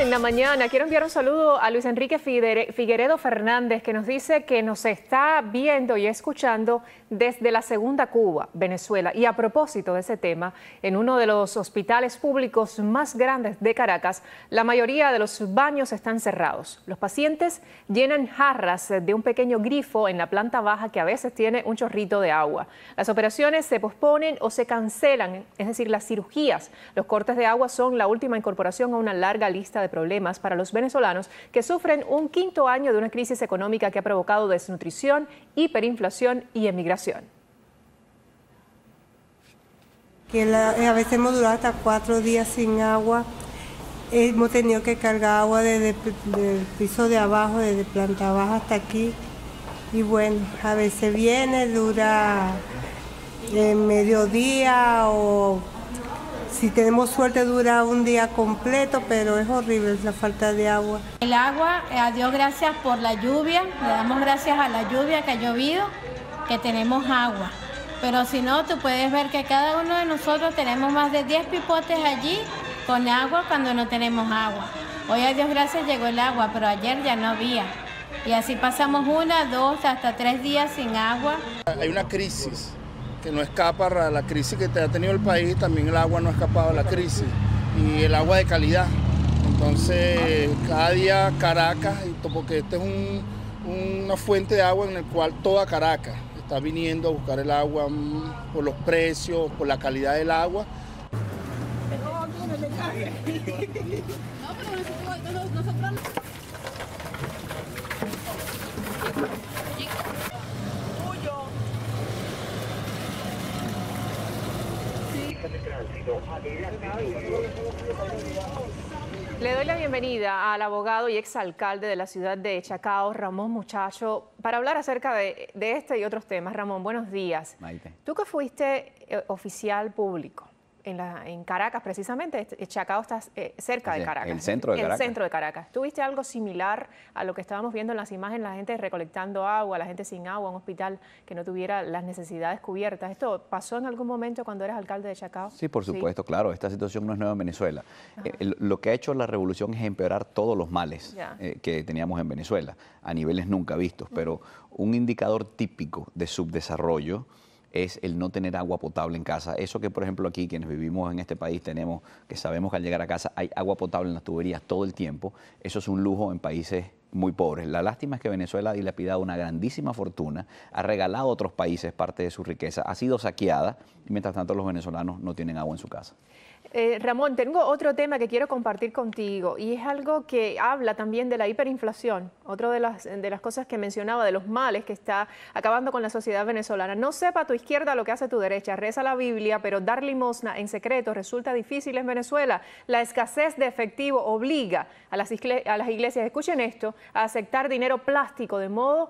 en la mañana. Quiero enviar un saludo a Luis Enrique Figueredo Fernández, que nos dice que nos está viendo y escuchando desde la segunda Cuba, Venezuela. Y a propósito de ese tema, en uno de los hospitales públicos más grandes de Caracas, la mayoría de los baños están cerrados. Los pacientes llenan jarras de un pequeño grifo en la planta baja que a veces tiene un chorrito de agua. Las operaciones se posponen o se cancelan, es decir, las cirugías. Los cortes de agua son la última incorporación a una larga lista de problemas para los venezolanos que sufren un quinto año de una crisis económica que ha provocado desnutrición, hiperinflación y emigración. Que eh, a veces hemos durado hasta cuatro días sin agua, hemos tenido que cargar agua desde el piso de abajo, desde planta baja hasta aquí. Y bueno, a veces viene, dura eh, medio mediodía o si tenemos suerte dura un día completo, pero es horrible la falta de agua. El agua, eh, a Dios gracias por la lluvia, le damos gracias a la lluvia que ha llovido, que tenemos agua. Pero si no, tú puedes ver que cada uno de nosotros tenemos más de 10 pipotes allí con agua cuando no tenemos agua. Hoy a Dios gracias llegó el agua, pero ayer ya no había. Y así pasamos una, dos, hasta tres días sin agua. Hay una crisis no escapa a la crisis que te ha tenido el país, también el agua no ha escapado a la crisis, y el agua de calidad. Entonces, cada día Caracas, porque este es una fuente de agua en la cual toda Caracas está viniendo a buscar el agua mm, por los precios, por la calidad del agua, Le doy la bienvenida al abogado y exalcalde de la ciudad de Chacao, Ramón Muchacho, para hablar acerca de, este y otros temas. Ramón, buenos días. Maite. Tú que fuiste eh, oficial público, en, en Caracas, precisamente. Este, eh, Chacao está eh, cerca de Caracas. El centro de Caracas. El centro de Caracas. ¿Tuviste algo similar a lo que estábamos viendo en las imágenes? La gente recolectando agua, la gente sin agua, un hospital que no tuviera las necesidades cubiertas. ¿Esto pasó en algún momento cuando eras alcalde de Chacao? Sí, por supuesto, claro. Esta situación no es nueva en Venezuela. Eh, lo que ha hecho la revolución es empeorar todos los males que teníamos en Venezuela, a niveles nunca vistos. Pero un indicador típico de subdesarrollo es el no tener agua potable en casa. Eso que, por ejemplo, aquí quienes vivimos en este país tenemos, que sabemos que al llegar a casa hay agua potable en las tuberías todo el tiempo, eso es un lujo en países muy pobres. La lástima es que Venezuela ha dilapidado una grandísima fortuna, ha regalado a otros países parte de su riqueza, ha sido saqueada y mientras tanto los venezolanos no tienen agua en su casa. Eh, Ramón, tengo otro tema que quiero compartir contigo y es algo que habla también de la hiperinflación, otra de las, cosas que mencionaba, de los males que está acabando con la sociedad venezolana. No sepa tu izquierda lo que hace tu derecha, reza la Biblia, pero dar limosna en secreto resulta difícil en Venezuela. La escasez de efectivo obliga a las, a las iglesias, escuchen esto, a aceptar dinero plástico de modo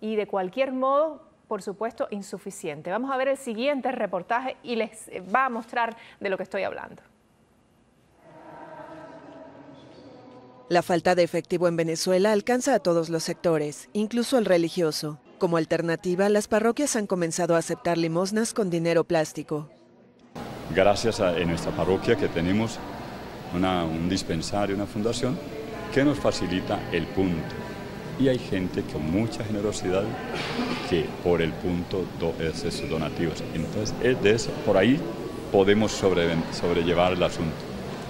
y de cualquier modo por supuesto, insuficiente. Vamos a ver el siguiente reportaje y les va a mostrar de lo que estoy hablando. La falta de efectivo en Venezuela alcanza a todos los sectores, incluso al religioso. Como alternativa, las parroquias han comenzado a aceptar limosnas con dinero plástico. Gracias a en nuestra parroquia que tenemos un dispensario, una fundación, que nos facilita el punto y hay gente con mucha generosidad que por el punto do, es sus donativos. Entonces, es de eso, por ahí podemos sobrellevar el asunto.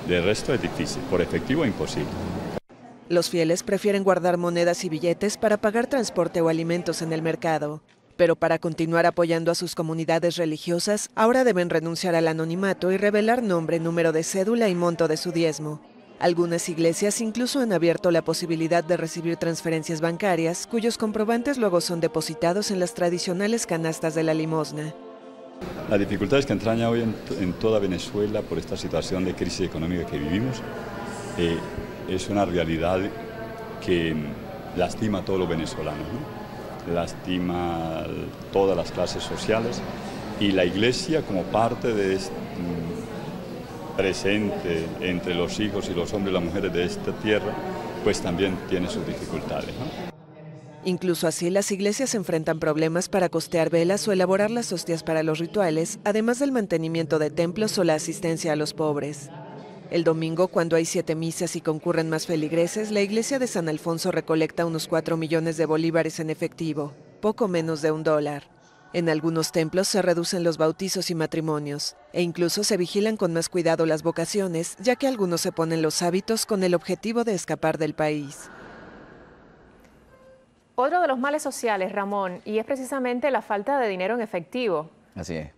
De resto es difícil, por efectivo imposible. Los fieles prefieren guardar monedas y billetes para pagar transporte o alimentos en el mercado. Pero para continuar apoyando a sus comunidades religiosas, ahora deben renunciar al anonimato y revelar nombre, número de cédula y monto de su diezmo. Algunas iglesias incluso han abierto la posibilidad de recibir transferencias bancarias, cuyos comprobantes luego son depositados en las tradicionales canastas de la limosna. La dificultades que entraña hoy en, toda Venezuela por esta situación de crisis económica que vivimos eh, es una realidad que lastima a todos los venezolanos, lastima a todas las clases sociales y la iglesia como parte de, este, presente entre los hijos y los hombres y las mujeres de esta tierra, pues también tiene sus dificultades. Incluso así, las iglesias enfrentan problemas para costear velas o elaborar las hostias para los rituales, además del mantenimiento de templos o la asistencia a los pobres. El domingo, cuando hay siete misas y concurren más feligreses, la iglesia de San Alfonso recolecta unos cuatro millones de bolívares en efectivo, poco menos de un dólar. En algunos templos se reducen los bautizos y matrimonios, e incluso se vigilan con más cuidado las vocaciones, ya que algunos se ponen los hábitos con el objetivo de escapar del país. Otro de los males sociales, Ramón, y es precisamente la falta de dinero en efectivo. Así es.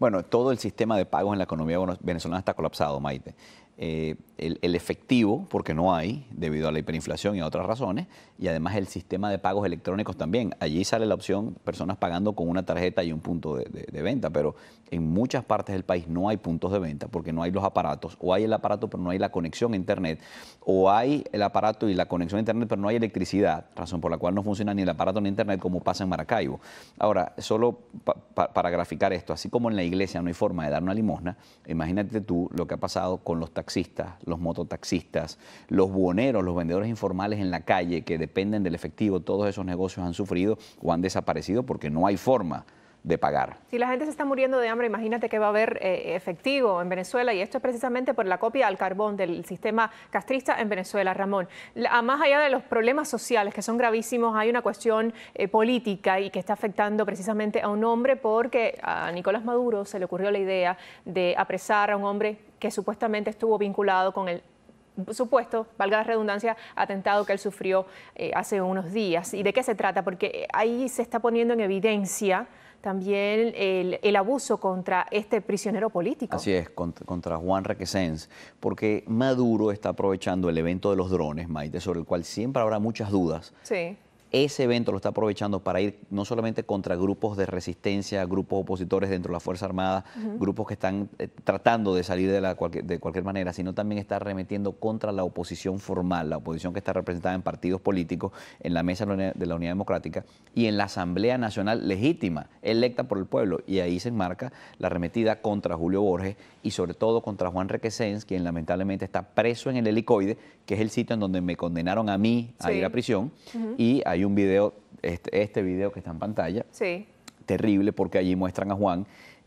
Bueno, todo el sistema de pagos en la economía venezolana está colapsado, Maite. Eh, el, efectivo, porque no hay, debido a la hiperinflación y a otras razones, y además el sistema de pagos electrónicos también. Allí sale la opción personas pagando con una tarjeta y un punto de, venta, pero en muchas partes del país no hay puntos de venta porque no hay los aparatos, o hay el aparato pero no hay la conexión a Internet, o hay el aparato y la conexión a Internet pero no hay electricidad, razón por la cual no funciona ni el aparato ni Internet como pasa en Maracaibo. Ahora, solo para graficar esto, así como en la iglesia no hay forma de dar una limosna, imagínate tú lo que ha pasado con los taxistas, los mototaxistas, los buhoneros, los vendedores informales en la calle que dependen del efectivo, todos esos negocios han sufrido o han desaparecido porque no hay forma de pagar. Si la gente se está muriendo de hambre, imagínate que va a haber eh, efectivo en Venezuela y esto es precisamente por la copia al carbón del sistema castrista en Venezuela, Ramón. más allá de los problemas sociales que son gravísimos, hay una cuestión eh, política y que está afectando precisamente a un hombre porque a Nicolás Maduro se le ocurrió la idea de apresar a un hombre que supuestamente estuvo vinculado con el supuesto, valga la redundancia, atentado que él sufrió eh, hace unos días. ¿Y de qué se trata? Porque ahí se está poniendo en evidencia también el, abuso contra este prisionero político. Así es, contra, contra Juan Requesens, porque Maduro está aprovechando el evento de los drones, Maite, sobre el cual siempre habrá muchas dudas. Sí ese evento lo está aprovechando para ir no solamente contra grupos de resistencia, grupos opositores dentro de la Fuerza Armada, grupos que están eh, tratando de salir de, cualquier manera, sino también está arremetiendo contra la oposición formal, la oposición que está representada en partidos políticos, en la Mesa de la Unidad Democrática y en la Asamblea Nacional legítima, electa por el pueblo. Y ahí se enmarca la arremetida contra Julio Borges y sobre todo contra Juan Requesens, quien lamentablemente está preso en el helicoide, que es el sitio en donde me condenaron a mí a ir a prisión, y a hay un video, este, este, video que está en pantalla, sí. terrible porque allí muestran a Juan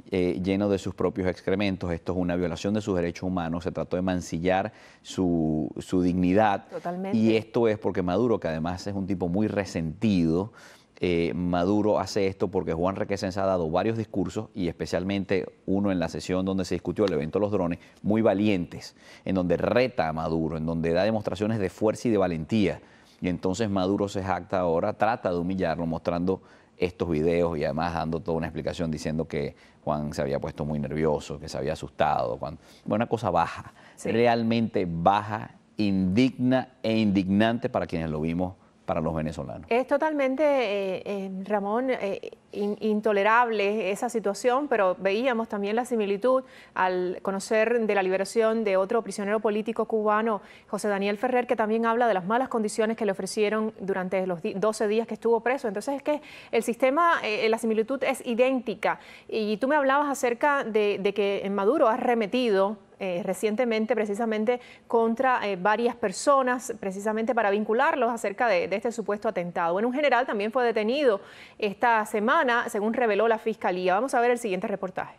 eh, lleno de sus propios excrementos. Esto es una violación de sus derechos humanos. Se trató de mancillar su, su dignidad. Totalmente. Y esto es porque Maduro, que además es un tipo muy resentido, eh, Maduro hace esto porque Juan Requesens ha dado varios discursos y especialmente uno en la sesión donde se discutió el evento de los drones, muy valientes, en donde reta a Maduro, en donde da demostraciones de fuerza y de valentía y entonces Maduro se jacta ahora, trata de humillarlo mostrando estos videos y además dando toda una explicación diciendo que Juan se había puesto muy nervioso, que se había asustado. una cosa baja, realmente baja, indigna e indignante para quienes lo vimos para los venezolanos. Es totalmente, eh, eh, Ramón, eh, intolerable esa situación, pero veíamos también la similitud al conocer de la liberación de otro prisionero político cubano, José Daniel Ferrer, que también habla de las malas condiciones que le ofrecieron durante los 12 días que estuvo preso. Entonces es que el sistema, la similitud es idéntica. Y tú me hablabas acerca de, que en Maduro ha remetido eh, recientemente precisamente contra eh, varias personas, precisamente para vincularlos acerca de, de, este supuesto atentado. Bueno, un general también fue detenido esta semana, según reveló la Fiscalía. Vamos a ver el siguiente reportaje.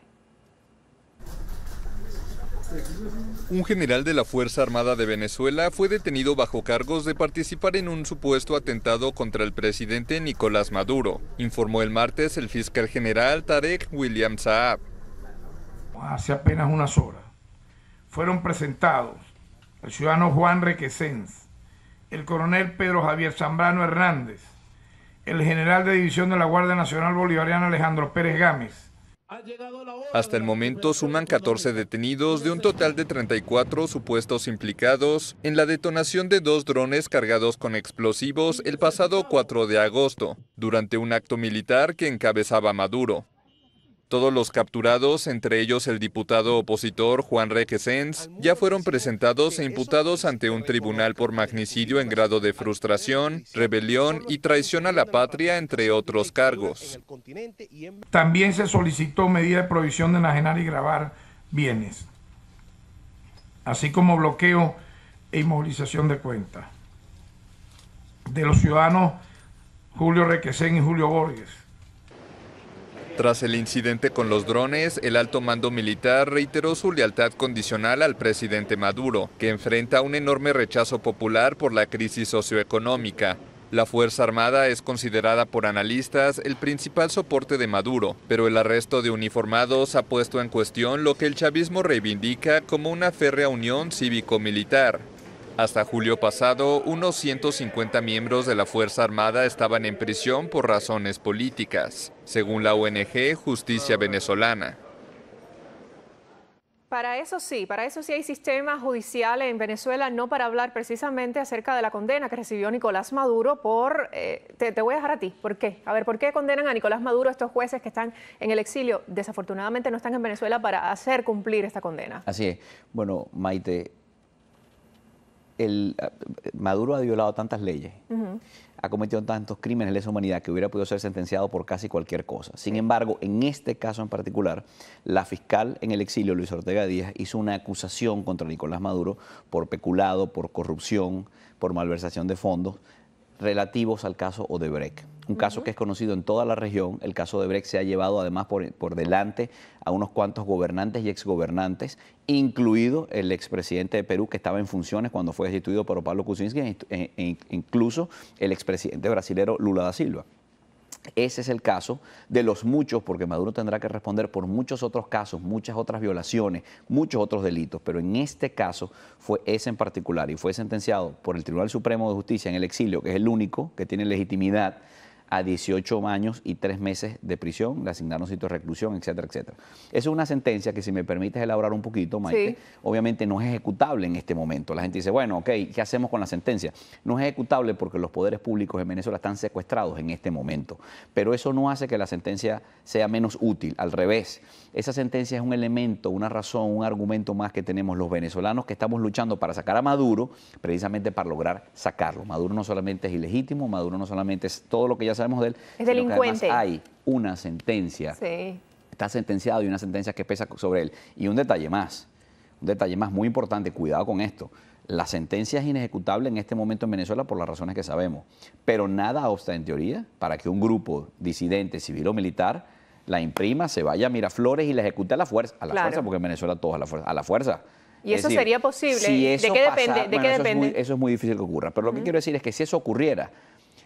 Un general de la Fuerza Armada de Venezuela fue detenido bajo cargos de participar en un supuesto atentado contra el presidente Nicolás Maduro, informó el martes el fiscal general Tarek William Saab. Hace apenas unas horas fueron presentados el ciudadano Juan Requesens, el coronel Pedro Javier Zambrano Hernández, el general de división de la Guardia Nacional Bolivariana Alejandro Pérez Gámez. Hasta el momento suman 14 detenidos de un total de 34 supuestos implicados en la detonación de dos drones cargados con explosivos el pasado 4 de agosto, durante un acto militar que encabezaba Maduro. Todos los capturados, entre ellos el diputado opositor Juan Requesens, ya fueron presentados e imputados ante un tribunal por magnicidio en grado de frustración, rebelión y traición a la patria, entre otros cargos. También se solicitó medida de prohibición de enajenar y grabar bienes, así como bloqueo e inmovilización de cuentas de los ciudadanos Julio Requesens y Julio Borges. Tras el incidente con los drones, el alto mando militar reiteró su lealtad condicional al presidente Maduro, que enfrenta un enorme rechazo popular por la crisis socioeconómica. La Fuerza Armada es considerada por analistas el principal soporte de Maduro, pero el arresto de uniformados ha puesto en cuestión lo que el chavismo reivindica como una férrea unión cívico-militar. Hasta julio pasado, unos 150 miembros de la Fuerza Armada estaban en prisión por razones políticas, según la ONG Justicia Venezolana. Para eso sí, para eso sí hay sistemas judiciales en Venezuela, no para hablar precisamente acerca de la condena que recibió Nicolás Maduro por... Eh, te, te, voy a dejar a ti, ¿por qué? A ver, ¿por qué condenan a Nicolás Maduro estos jueces que están en el exilio? Desafortunadamente no están en Venezuela para hacer cumplir esta condena. Así es. Bueno, Maite, el, eh, Maduro ha violado tantas leyes, ha cometido tantos crímenes de lesa humanidad que hubiera podido ser sentenciado por casi cualquier cosa. Sin embargo, en este caso en particular, la fiscal en el exilio, Luis Ortega Díaz, hizo una acusación contra Nicolás Maduro por peculado, por corrupción, por malversación de fondos relativos al caso Odebrecht un caso que es conocido en toda la región. El caso de Brecht se ha llevado además por, delante a unos cuantos gobernantes y exgobernantes, incluido el expresidente de Perú que estaba en funciones cuando fue destituido por Pablo Kuczynski, e, e, e, incluso el expresidente brasilero Lula da Silva. Ese es el caso de los muchos, porque Maduro tendrá que responder por muchos otros casos, muchas otras violaciones, muchos otros delitos, pero en este caso fue ese en particular y fue sentenciado por el Tribunal Supremo de Justicia en el exilio, que es el único que tiene legitimidad a 18 años y 3 meses de prisión, le asignaron sitio de reclusión, etcétera, etcétera. Es una sentencia que, si me permites elaborar un poquito, Maite, obviamente no es ejecutable en este momento. La gente dice, bueno, ok, ¿qué hacemos con la sentencia? No es ejecutable porque los poderes públicos en Venezuela están secuestrados en este momento, pero eso no hace que la sentencia sea menos útil, al revés. Esa sentencia es un elemento, una razón, un argumento más que tenemos los venezolanos que estamos luchando para sacar a Maduro, precisamente para lograr sacarlo. Maduro no solamente es ilegítimo, Maduro no solamente es todo lo que ya sabemos de él. Es delincuente. Hay una sentencia. Sí. Está sentenciado y una sentencia que pesa sobre él. Y un detalle más, un detalle más muy importante, cuidado con esto. La sentencia es inejecutable en este momento en Venezuela por las razones que sabemos, pero nada obsta en teoría para que un grupo disidente, civil o militar, la imprima, se vaya a Miraflores y la ejecute a la fuerza, a la fuerza, porque en Venezuela todos a la fuerza, a la fuerza. Y eso sería posible. ¿De qué depende? ¿De qué eso, depende? Es muy, eso, Es muy, difícil que ocurra. Pero lo que quiero decir es que si eso ocurriera,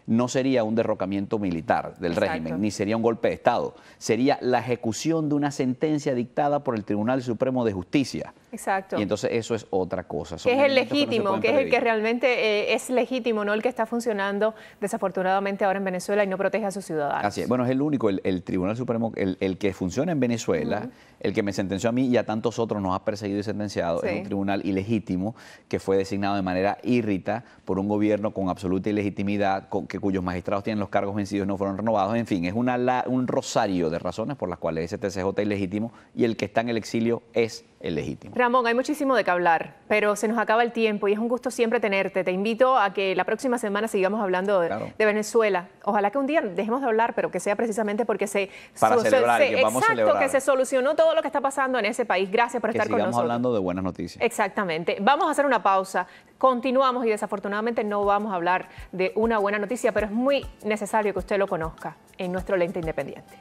no sería un derrocamiento militar del régimen, ni sería un golpe de Estado, sería la ejecución de una sentencia dictada por el Tribunal Supremo de Justicia Exacto. Y entonces eso es otra cosa. que es el legítimo, que, es el que realmente eh, es legítimo, no el que está funcionando desafortunadamente ahora en Venezuela y no protege a sus ciudadanos. Así es. Bueno, es el único, el, Tribunal Supremo, el, que funciona en Venezuela, el que me sentenció a mí y a tantos otros nos ha perseguido y sentenciado, es un tribunal ilegítimo que fue designado de manera irrita por un gobierno con absoluta ilegitimidad, con, que cuyos magistrados tienen los cargos vencidos y no fueron renovados. En fin, es una, un rosario de razones por las cuales ese TCJ es ilegítimo y el que está en el exilio es el legítimo. Ramón, hay muchísimo de qué hablar, pero se nos acaba el tiempo y es un gusto siempre tenerte. Te invito a que la próxima semana sigamos hablando de, Venezuela. Ojalá que un día dejemos de hablar, pero que sea precisamente porque se... Para celebrar, que exacto, que se solucionó todo lo que está pasando en ese país. Gracias por estar con nosotros. Estamos hablando de buenas noticias. Exactamente. Vamos a hacer una pausa. Continuamos y desafortunadamente no vamos a hablar de una buena noticia, pero es muy necesario que usted lo conozca en nuestro lente independiente.